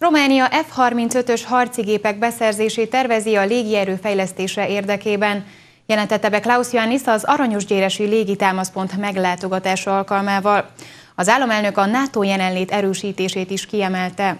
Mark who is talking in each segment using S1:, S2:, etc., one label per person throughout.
S1: Románia F-35-ös gépek beszerzését tervezi a légierő fejlesztése érdekében. Jelentette be Klaus Jánisz az Aranyosgyéresi légitámaszpont meglátogatása alkalmával. Az államelnök a NATO jelenlét erősítését is kiemelte.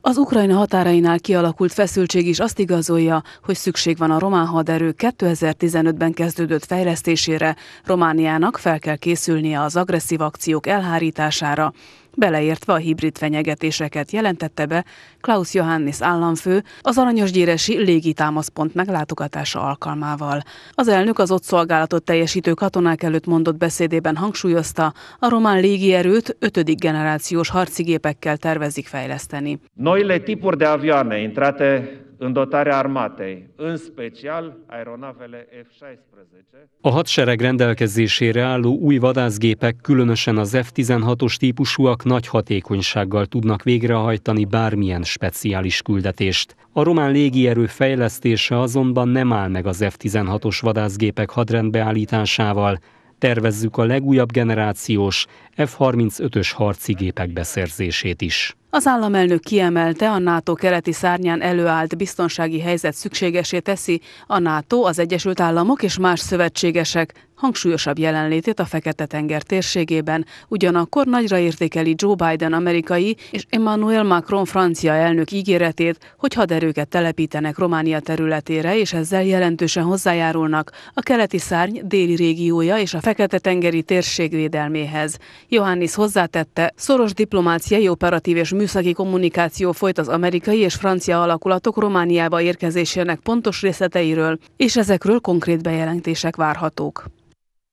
S2: Az Ukrajna határainál kialakult feszültség is azt igazolja, hogy szükség van a román haderő 2015-ben kezdődött fejlesztésére. Romániának fel kell készülnie az agresszív akciók elhárítására beleértve a hibrid fenyegetéseket jelentette be Klaus Johannes államfő az Aranyosgyéresi légitámaszpont meglátogatása alkalmával. Az elnök az ott szolgálatot teljesítő katonák előtt mondott beszédében hangsúlyozta, a román légierőt ötödik generációs harcigépekkel tervezik fejleszteni.
S3: Noile tipuri de avioane intrate în dotarea armatei, în special aeronavele F-16. A hadsereg rendelkezésére álló új vadászgépek, különösen az F-16-os típusúak nagy hatékonysággal tudnak végrehajtani bármilyen speciális küldetést. A román légierő fejlesztése azonban nem áll meg az F-16-os vadászgépek hadrendbeállításával, tervezzük a legújabb generációs F-35-ös gépek beszerzését is.
S2: Az államelnök kiemelte, a NATO keleti szárnyán előállt biztonsági helyzet szükségesé teszi a NATO, az Egyesült Államok és más szövetségesek hangsúlyosabb jelenlétét a Fekete-tenger térségében, ugyanakkor nagyra értékeli Joe Biden amerikai és Emmanuel Macron francia elnök ígéretét, hogy haderőket telepítenek Románia területére, és ezzel jelentősen hozzájárulnak a keleti szárny déli régiója és a Fekete-tengeri térség védelméhez. Johannis hozzátette, szoros diplomáciai operatív és mű műszaki kommunikáció folyt az amerikai és francia alakulatok Romániába érkezésének pontos részleteiről, és ezekről konkrét bejelentések várhatók.